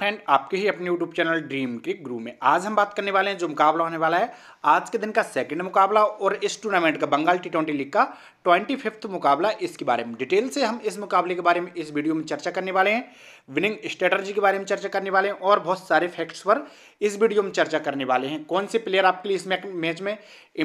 friend आपके ही अपने YouTube channel dream के ग्रू में आज हम बात करने वाले हैं जो मुकाबला होने वाला है आज के दिन का सेकंड मुकाबला और इस टूर्नामेंट का बंगाल टी ट्वेंटी लीग का ट्वेंटी फिफ्थ मुकाबला इसके बारे में डिटेल से हम इस मुकाबले के बारे में इस वीडियो में चर्चा करने वाले हैं विनिंग स्ट्रेटर्जी के बारे में चर्चा करने वाले हैं और बहुत सारे फैक्ट्स पर इस वीडियो में चर्चा करने वाले हैं कौन से प्लेयर आपके लिए इस मैच में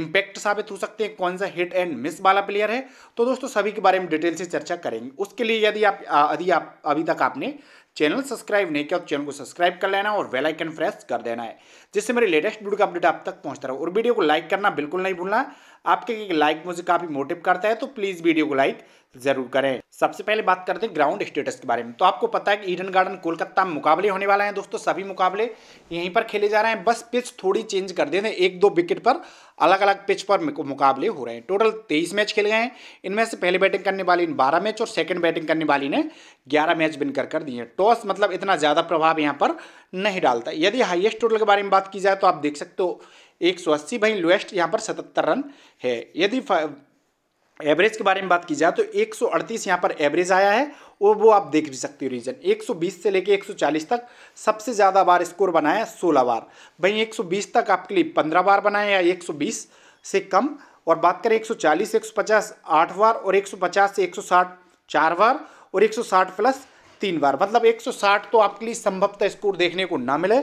इम्पैक्ट साबित हो सकते हैं कौन सा हिट एंड मिस वाला प्लेयर है तो दोस्तों सभी के बारे में डिटेल से चर्चा करेंगे उसके लिए यदि आप यदि आप अभी तक आपने चैनल सब्सक्राइब नहीं किया तो चैनल को सब्सक्राइब कर लेना और वेल आइकन प्रेस कर देना है जिससे मेरी लेटेस्ट वीडियो का अपडेट आप तक पहुंचता रहा और वीडियो को लाइक करना बिल्कुल नहीं भूलना आपके लाइक मुझे काफ़ी मोटिव करता है तो प्लीज़ वीडियो को लाइक ज़रूर करें सबसे पहले बात करते हैं ग्राउंड स्टेटस के बारे में तो आपको पता है कि ईडन गार्डन कोलकाता में मुकाबले होने वाला है दोस्तों सभी मुकाबले यहीं पर खेले जा रहे हैं बस पिच थोड़ी चेंज कर देते हैं एक दो विकेट पर अलग अलग पिच पर मुकाबले हो रहे हैं टोटल तेईस मैच खेले गए हैं इनमें से पहले बैटिंग करने वाली ने बारह मैच और सेकेंड बैटिंग करने वाली ने ग्यारह मैच विन कर कर दिए हैं टॉस मतलब इतना ज़्यादा प्रभाव यहाँ पर नहीं डालता यदि हाइएस्ट टोटल के बारे में बात की जाए तो आप देख सकते हो एक सौ अस्सी भाई लोएस्ट यहाँ पर सतहत्तर रन है यदि एवरेज के बारे में बात की जाए तो 138 यहाँ पर एवरेज आया है और वो आप देख भी सकते हो रीजन 120 से लेके 140 तक सबसे ज़्यादा बार स्कोर बनाया 16 बार वहीं 120 तक आपके लिए 15 बार बनाया या 120 से कम और बात करें 140 150 आठ बार और 150 से 160 चार बार और 160 प्लस तीन बार मतलब 160 तो आपके लिए संभवतः स्कोर देखने को ना मिले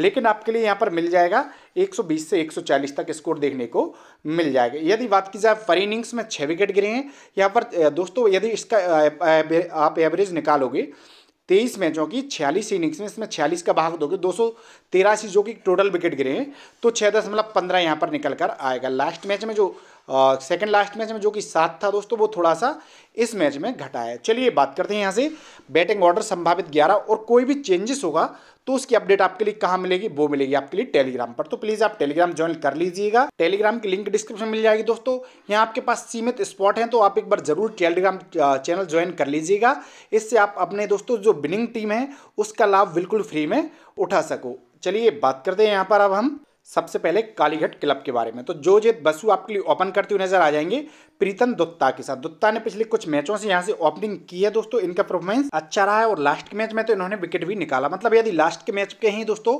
लेकिन आपके लिए यहाँ पर मिल जाएगा 120 से 140 तक स्कोर देखने को मिल जाएगा यदि बात की जाए फर इनिंग्स में छः विकेट गिरे हैं यहाँ पर दोस्तों यदि इसका आप एवरेज निकालोगे तेईस मैचों की छियालीस इनिंग्स में इसमें छियालीस का भाग दोगे दो सौ तिरासी जो कि टोटल विकेट गिरे हैं तो छः दशमलव पंद्रह यहाँ पर निकल कर आएगा लास्ट मैच में जो सेकंड लास्ट मैच में जो कि सात था दोस्तों वो थोड़ा सा इस मैच में घटा है चलिए बात करते हैं यहाँ से बैटिंग ऑर्डर संभावित ग्यारह और कोई भी चेंजेस होगा तो उसकी अपडेट आपके लिए कहाँ मिलेगी वो मिलेगी आपके लिए टेलीग्राम पर तो प्लीज़ आप टेलीग्राम ज्वाइन कर लीजिएगा टेलीग्राम की लिंक डिस्क्रिप्शन मिल जाएगी दोस्तों यहाँ आपके पास सीमित स्पॉट हैं तो आप एक बार जरूर टेलीग्राम चैनल ज्वाइन कर लीजिएगा इससे आप अपने दोस्तों जो बिनिंग टीम है उसका लाभ बिल्कुल फ्री में उठा सको चलिए बात करते हैं यहाँ पर अब हम सबसे पहले कालीघट क्लब के बारे में तो जो जोजेत बसु आपके लिए ओपन करते हुए नजर आ जाएंगे प्रीतम दुत्ता के साथ दुत्ता ने पिछले कुछ मैचों से यहाँ से ओपनिंग की है दोस्तों इनका परफॉर्मेंस अच्छा रहा है और लास्ट के मैच में तो इन्होंने विकेट भी निकाला मतलब यदि लास्ट के मैच के ही दोस्तों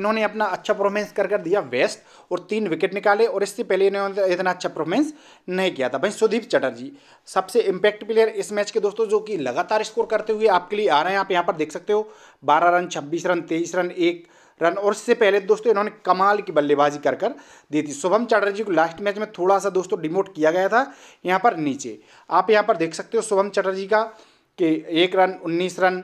इन्होंने अपना अच्छा परफॉर्मेंस कर कर दिया वेस्ट और तीन विकेट निकाले और इससे पहले इन्होंने इतना अच्छा परफॉर्मेंस नहीं किया था भाई सुदीप चटर्जी सबसे इम्पैक्ट प्लेयर इस मैच के दोस्तों जो कि लगातार स्कोर करते हुए आपके लिए आ रहे हैं आप यहाँ पर देख सकते हो बारह रन छब्बीस रन तेईस रन एक रन और इससे पहले दोस्तों इन्होंने कमाल की बल्लेबाजी कर कर दी थी शुभम चटर्जी को लास्ट मैच में थोड़ा सा दोस्तों डिमोट किया गया था यहाँ पर नीचे आप यहाँ पर देख सकते हो शुभम चटर्जी का कि एक रन उन्नीस रन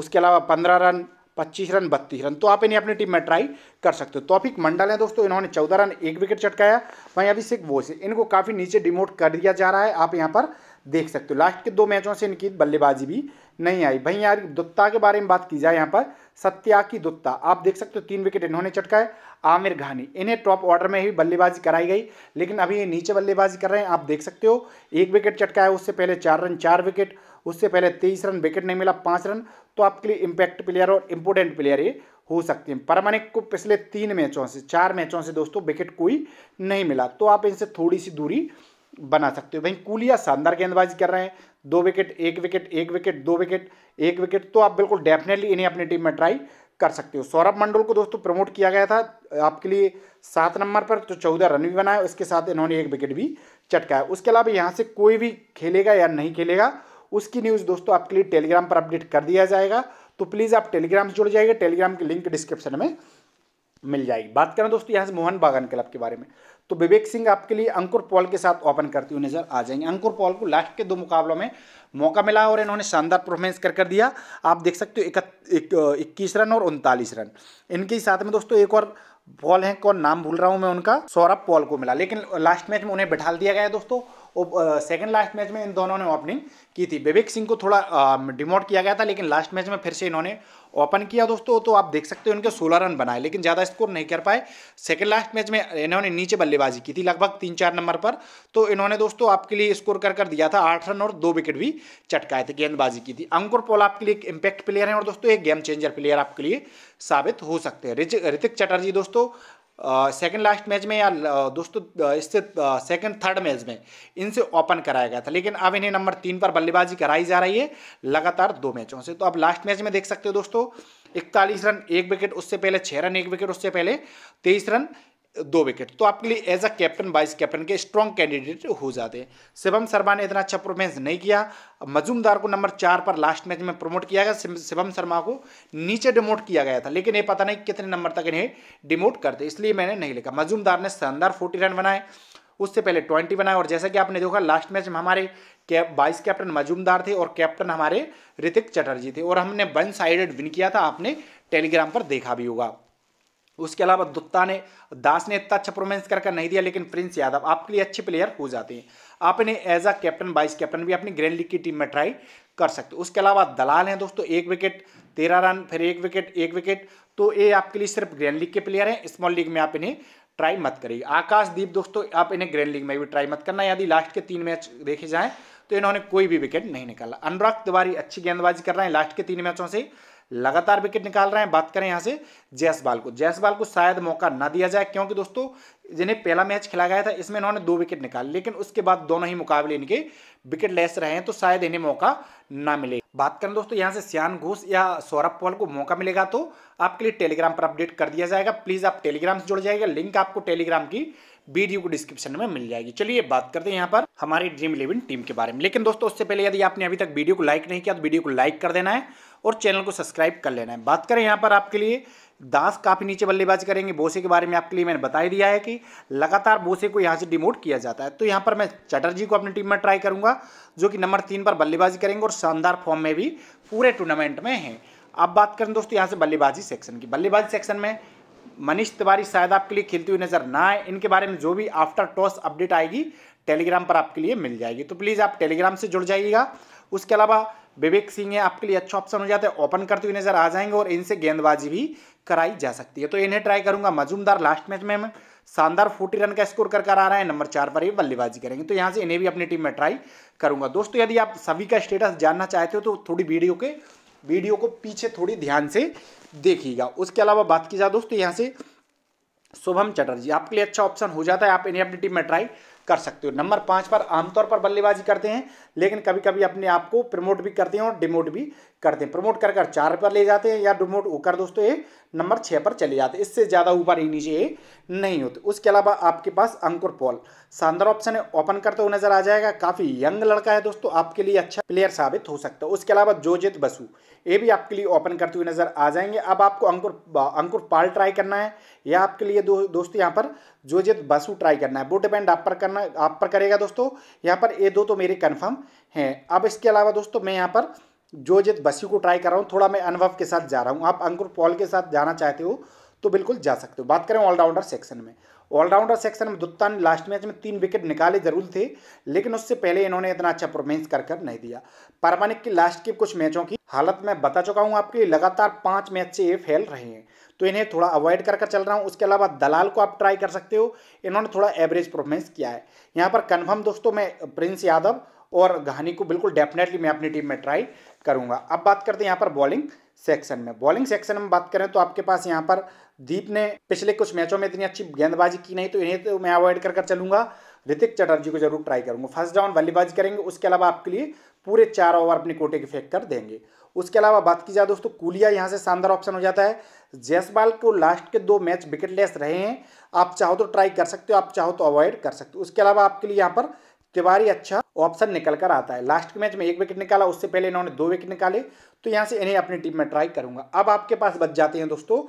उसके अलावा पंद्रह रन पच्चीस रन बत्तीस रन तो आप इन्हें अपनी टीम में ट्राई कर सकते हो तो एक मंडल है दोस्तों इन्होंने चौदह रन एक विकेट चटकाया वहीं अभी वो से इनको काफ़ी नीचे डिमोट कर दिया जा रहा है आप यहाँ पर देख सकते हो लास्ट के दो मैचों से इनकी बल्लेबाजी भी नहीं आई भाई यार दुत्ता के बारे में बात की जाए यहाँ पर सत्या की दुत्ता आप देख सकते हो तीन विकेट इन्होंने है आमिर घानी इन्हें टॉप ऑर्डर में ही बल्लेबाजी कराई गई लेकिन अभी ये नीचे बल्लेबाजी कर रहे हैं आप देख सकते हो एक विकेट चटकाया उससे पहले चार रन चार विकेट उससे पहले तेईस रन विकेट नहीं मिला पाँच रन तो आपके लिए इम्पैक्ट प्लेयर और इम्पोर्टेंट प्लेयर ये हो सकते हैं परमानिक को पिछले तीन मैचों से चार मैचों से दोस्तों विकेट कोई नहीं मिला तो आप इनसे थोड़ी सी दूरी बना सकते हो भाई कूलिया शानदार गेंदबाजी कर रहे हैं दो विकेट एक विकेट एक विकेट दो विकेट एक विकेट तो आप बिल्कुल डेफिनेटली इन्हें अपनी टीम में ट्राई कर सकते हो सौरभ मंडल को दोस्तों प्रमोट किया गया था आपके लिए सात नंबर पर तो चौदह रन भी बनाए उसके साथ इन्होंने एक विकेट भी चटकाया उसके अलावा यहाँ से कोई भी खेलेगा या नहीं खेलेगा उसकी न्यूज़ दोस्तों आपके लिए टेलीग्राम पर अपडेट कर दिया जाएगा तो प्लीज़ आप टेलीग्राम से जुड़ जाइएगा टेलीग्राम की लिंक डिस्क्रिप्शन में मिल जाएगी बात करें दोस्तों यहाँ से मोहन बागान क्लब के बारे में तो विवेक सिंह आपके लिए अंकुर पॉल के साथ ओपन करते हुए नजर आ जाएंगे अंकुर पॉल को लास्ट के दो मुकाबलों में मौका मिला और इन्होंने शानदार परफॉर्मेंस कर कर दिया आप देख सकते हो इक्कीस रन और उनतालीस रन इनके साथ में दोस्तों एक और बॉल है कौन नाम भूल रहा हूँ मैं उनका सौरभ पॉल को मिला लेकिन लास्ट मैच में उन्हें बैठा दिया गया दोस्तों सेकंड लास्ट मैच में इन दोनों ने ओपनिंग की थी विवेक सिंह को थोड़ा डिमोट किया गया था लेकिन लास्ट मैच में फिर से इन्होंने ओपन किया दोस्तों तो आप देख सकते हो इनके सोलह रन बनाए लेकिन ज़्यादा स्कोर नहीं कर पाए सेकेंड लास्ट मैच में इन्होंने नीचे बल्लेबाजी की थी लगभग तीन चार नंबर पर तो इन्होंने दोस्तों आपके लिए स्कोर कर कर दिया था आठ रन और दो विकेट भी चटकाए थे गेंदबाजी की थी अंकुर पॉल आपके लिए एक इम्पैक्ट प्लेयर है और दोस्तों एक गेम चेंजर प्लेयर आपके लिए साबित हो सकते हैं ऋतिक चटर्जी दोस्तों सेकंड लास्ट मैच में या दोस्तों इससे सेकंड थर्ड मैच में इनसे ओपन कराया गया था लेकिन अब इन्हें नंबर तीन पर बल्लेबाजी कराई जा रही है लगातार दो मैचों से तो अब लास्ट मैच में देख सकते हो दोस्तों इकतालीस रन एक विकेट उससे पहले छः रन एक विकेट उससे पहले तेईस रन दो विकेट तो आपके लिए as a captain vice captain के स्ट्रॉन्ग कैंडिडेट हो जाते हैं शिवम शर्मा ने इतना अच्छा परफॉर्मेंस नहीं किया मजूमदार को नंबर चार पर लास्ट मैच में प्रमोट किया गया शिवम शर्मा को नीचे डिमोट किया गया था लेकिन ये पता नहीं कितने नंबर तक इन्हें डिमोट करते इसलिए मैंने नहीं लिखा मजूमदार ने शानदार फोर्टी रन बनाए उससे पहले ट्वेंटी बनाए और जैसा कि आपने देखा लास्ट मैच में हमारे कैप वाइस कैप्टन मजूमदार थे और कैप्टन हमारे ऋतिक चटर्जी थे और हमने वन साइडेड विन किया था आपने टेलीग्राम पर देखा भी होगा उसके अलावा दुत्ता ने दास ने इतना अच्छा परफॉर्मेंस कर नहीं दिया लेकिन प्रिंस यादव आपके लिए अच्छे प्लेयर हो जाते हैं आप इन्हें as a captain vice captain भी अपनी ग्रैंड लीग की टीम में ट्राई कर सकते हो उसके अलावा दलाल हैं दोस्तों एक विकेट तेरह रन फिर एक विकेट एक विकेट तो ये आपके लिए सिर्फ ग्रैंड लीग के प्लेयर हैं स्मॉल लीग में आप इन्हें ट्राई मत करिए आकाशदीप दोस्तों आप इन्हें ग्रैंड लीग में भी ट्राई मत करना यदि लास्ट के तीन मैच देखे जाएँ तो इन्होंने कोई भी विकेट नहीं निकाला अनुराग तिवारी अच्छी गेंदबाजी कर रहे हैं लास्ट के तीन मैचों से लगातार विकेट निकाल रहे हैं बात करें यहाँ से जयसवाल को जयसवाल को शायद मौका ना दिया जाए क्योंकि दोस्तों जिन्हें पहला मैच खेला गया था इसमें इन्होंने दो विकेट निकाले लेकिन उसके बाद दोनों ही मुकाबले इनके विकेट लेस रहे हैं तो शायद इन्हें मौका ना मिले बात करें दोस्तों यहाँ से सियान घोष या सौरभ पवाल को मौका मिलेगा तो आपके लिए टेलीग्राम पर अपडेट कर दिया जाएगा प्लीज़ आप टेलीग्राम से जुड़ जाएगा लिंक आपको टेलीग्राम की वीडियो को डिस्क्रिप्शन में मिल जाएगी चलिए बात करते हैं यहाँ पर हमारी ड्रीम इलेवन टीम के बारे में लेकिन दोस्तों उससे पहले यदि आपने अभी तक वीडियो को लाइक नहीं किया तो वीडियो को लाइक कर देना है और चैनल को सब्सक्राइब कर लेना है बात करें यहाँ पर आपके लिए दास काफ़ी नीचे बल्लेबाजी करेंगे बोसे के बारे में आपके लिए मैंने बताई दिया है कि लगातार बोसे को यहाँ से डिमोट किया जाता है तो यहाँ पर मैं चटर्जी को अपनी टीम में ट्राई करूंगा जो कि नंबर तीन पर बल्लेबाजी करेंगे और शानदार फॉर्म में भी पूरे टूर्नामेंट में है अब बात करें दोस्तों यहाँ से बल्लेबाजी सेक्शन की बल्लेबाजी सेक्शन में मनीष तिवारी शायद आपके लिए खेलती हुई नजर ना आए इनके बारे में जो भी आफ्टर टॉस अपडेट आएगी टेलीग्राम पर आपके लिए मिल जाएगी तो प्लीज़ आप टेलीग्राम से जुड़ जाइएगा उसके अलावा विवेक सिंह है आपके लिए अच्छा ऑप्शन हो जाता है ओपन करते हुए नजर आ जाएंगे और इनसे गेंदबाजी भी कराई जा सकती है तो इन्हें ट्राई करूंगा मजूमदार लास्ट मैच में शानदार फोर्टी रन का स्कोर कर कर आ रहा है नंबर चार पर ये बल्लेबाजी करेंगे तो यहाँ से इन्हें भी अपनी टीम में ट्राई करूंगा दोस्तों यदि आप सभी का स्टेटस जानना चाहते हो तो थोड़ी वीडियो के वीडियो को पीछे थोड़ी ध्यान से देखिएगा उसके अलावा बात की जाए दोस्तों यहाँ से शुभम चटर्जी आपके लिए अच्छा ऑप्शन हो जाता है आप इन्हें अपनी टीम में ट्राई कर सकते हो नंबर पाँच पर आमतौर पर बल्लेबाजी करते हैं लेकिन कभी कभी अपने आप को प्रमोट भी करते हैं और डिमोट भी करते हैं प्रमोट कर कर चार पर ले जाते हैं या डिमोट होकर दोस्तों ये नंबर छः पर चले जाते इससे ज़्यादा ऊपर ही नीचे नहीं होते उसके अलावा आपके पास अंकुर पॉल शानदार ऑप्शन है ओपन करते हुए नजर आ जाएगा काफ़ी यंग लड़का है दोस्तों आपके लिए अच्छा प्लेयर साबित हो सकता है उसके अलावा जोजित बसु ये भी आपके लिए ओपन करते हुए नजर आ जाएंगे अब आपको अंकुर अंकुर पाल ट्राई करना है या आपके लिए दो, दोस्तों यहाँ पर जोजित बसु ट्राई करना है वो डिपेंड आप पर करना आप पर करेगा दोस्तों यहाँ पर ये दो तो मेरे कन्फर्म हैं अब इसके अलावा दोस्तों मैं यहाँ पर जोजित बसी को ट्राई कर रहा हूँ थोड़ा मैं अनुभव के साथ जा रहा हूँ आप अंकुर पॉल के साथ जाना चाहते हो तो बिल्कुल जा सकते हो बात करें ऑलराउंडर सेक्शन में ऑलराउंडर सेक्शन में दुत्ता ने लास्ट मैच में तीन विकेट निकाले जरूर थे लेकिन उससे पहले इन्होंने इतना अच्छा परफॉर्मेंस कर कर नहीं दिया परमानिक की लास्ट के कुछ मैचों की हालत मैं बता चुका हूँ आपके लगातार पाँच मैच से ये फेल रहे हैं तो इन्हें थोड़ा अवॉइड कर कर चल रहा हूँ उसके अलावा दलाल को आप ट्राई कर सकते हो इन्होंने थोड़ा एवरेज परफॉर्मेंस किया है यहाँ पर कन्फर्म दोस्तों मैं प्रिंस यादव और घानी को बिल्कुल डेफिनेटली मैं अपनी टीम में ट्राई करूंगा अब बात करते हैं यहाँ पर बॉलिंग सेक्शन में बॉलिंग सेक्शन में बात करें तो आपके पास यहाँ पर दीप ने पिछले कुछ मैचों में इतनी अच्छी गेंदबाजी की नहीं तो इन्हें तो मैं अवॉइड कर कर चलूंगा ऋतिक चटर्जी को जरूर ट्राई करूंगा फर्स्ट डाउन बल्लेबाजी करेंगे उसके अलावा आपके लिए पूरे चार ओवर अपने कोटे के फेंक कर देंगे उसके अलावा बात की जाए दोस्तों कूलिया यहाँ से शानदार ऑप्शन हो जाता है जयसवाल को लास्ट के दो मैच विकेटलेस रहे हैं आप चाहो तो ट्राई कर सकते हो आप चाहो तो अवॉइड कर सकते हो उसके अलावा आपके लिए यहाँ पर तिवारी अच्छा ऑप्शन निकल कर आता है लास्ट के मैच में एक विकेट निकाला उससे पहले इन्होंने दो विकेट निकाले तो यहाँ से इन्हें अपनी टीम में ट्राई करूंगा अब आपके पास बच जाते हैं दोस्तों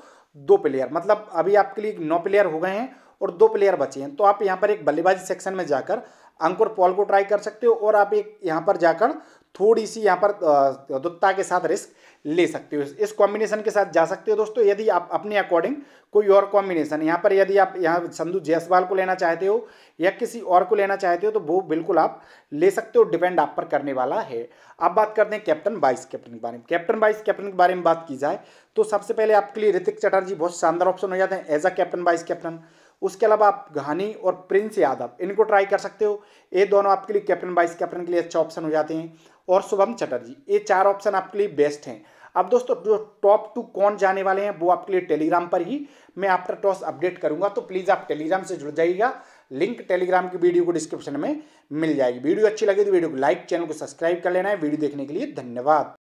दो प्लेयर मतलब अभी आपके लिए नौ प्लेयर हो गए हैं और दो प्लेयर बचे हैं तो आप यहाँ पर एक बल्लेबाजी सेक्शन में जाकर अंकुर पॉल को ट्राई कर सकते हो और आप एक यहाँ पर जाकर थोड़ी सी यहाँ पर दुत्ता के साथ रिस्क ले सकते हो इस कॉम्बिनेशन के साथ जा सकते हो दोस्तों यदि आप अपने अकॉर्डिंग कोई और कॉम्बिनेशन यहाँ पर यदि आप यहाँ संधु जयसवाल को लेना चाहते हो या किसी और को लेना चाहते हो तो वो बिल्कुल आप ले सकते हो डिपेंड आप पर करने वाला है अब बात करते हैं कैप्टन वाइस कैप्टन के बारे में कैप्टन वाइस कैप्टन के बारे में बात की जाए तो सबसे पहले आपके लिए ऋतिक चटर्जी बहुत शानदार ऑप्शन हो जाते हैं as a captain vice captain उसके अलावा आप घानी और प्रिंस यादव इनको ट्राई कर सकते हो ये दोनों आपके लिए कैप्टन वाइस कैप्टन के लिए अच्छे ऑप्शन हो जाते हैं और शुभम चटर्जी ये चार ऑप्शन आपके लिए बेस्ट हैं अब दोस्तों जो टॉप टू कौन जाने वाले हैं वो आपके लिए टेलीग्राम पर ही मैं आफ्टर टॉस अपडेट करूंगा तो प्लीज़ आप टेलीग्राम से जुड़ जाइएगा लिंक टेलीग्राम की वीडियो को डिस्क्रिप्शन में मिल जाएगी वीडियो अच्छी लगी तो वीडियो को लाइक चैनल को सब्सक्राइब कर लेना है वीडियो देखने के लिए धन्यवाद